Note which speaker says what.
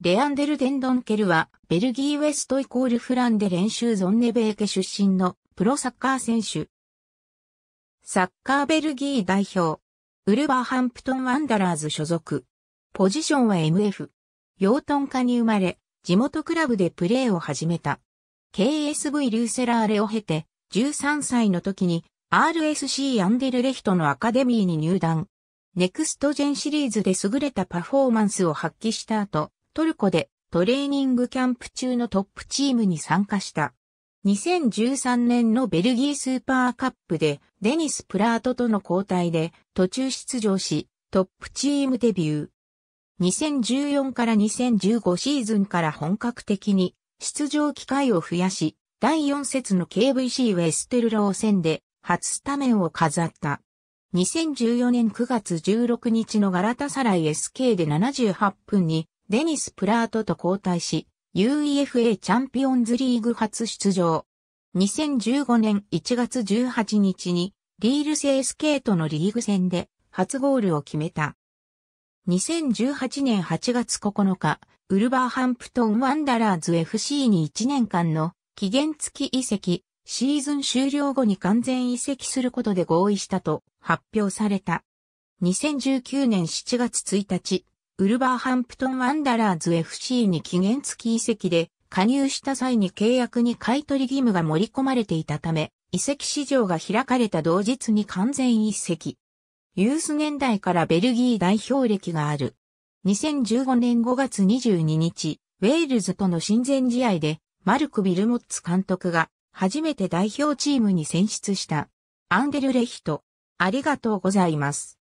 Speaker 1: レアンデル・デンドンケルは、ベルギー・ウェストイコールフランで練習ゾンネベーケ出身のプロサッカー選手。サッカーベルギー代表。ウルバーハンプトン・ワンダラーズ所属。ポジションは MF。養豚家に生まれ、地元クラブでプレーを始めた。KSV ルーセラーレを経て、13歳の時に RSC アンデルレヒトのアカデミーに入団。ネクストジェンシリーズで優れたパフォーマンスを発揮した後、トルコでトレーニングキャンプ中のトップチームに参加した。2013年のベルギースーパーカップでデニス・プラートとの交代で途中出場しトップチームデビュー。2014から2015シーズンから本格的に出場機会を増やし、第4節の KVC ウェステルロー戦で初スタメンを飾った。2014年9月16日のガラタサライ SK で78分にデニス・プラートと交代し、UEFA チャンピオンズリーグ初出場。2015年1月18日に、リール製スケートのリーグ戦で初ゴールを決めた。2018年8月9日、ウルバーハンプトン・ワンダラーズ FC に1年間の期限付き移籍、シーズン終了後に完全移籍することで合意したと発表された。2019年7月1日、ウルバーハンプトン・ワンダラーズ FC に期限付き移籍で加入した際に契約に買取義務が盛り込まれていたため、移籍市場が開かれた同日に完全移籍。ユース年代からベルギー代表歴がある。2015年5月22日、ウェールズとの親善試合で、マルク・ビルモッツ監督が、初めて代表チームに選出した。アンデルレヒト。ありがとうございます。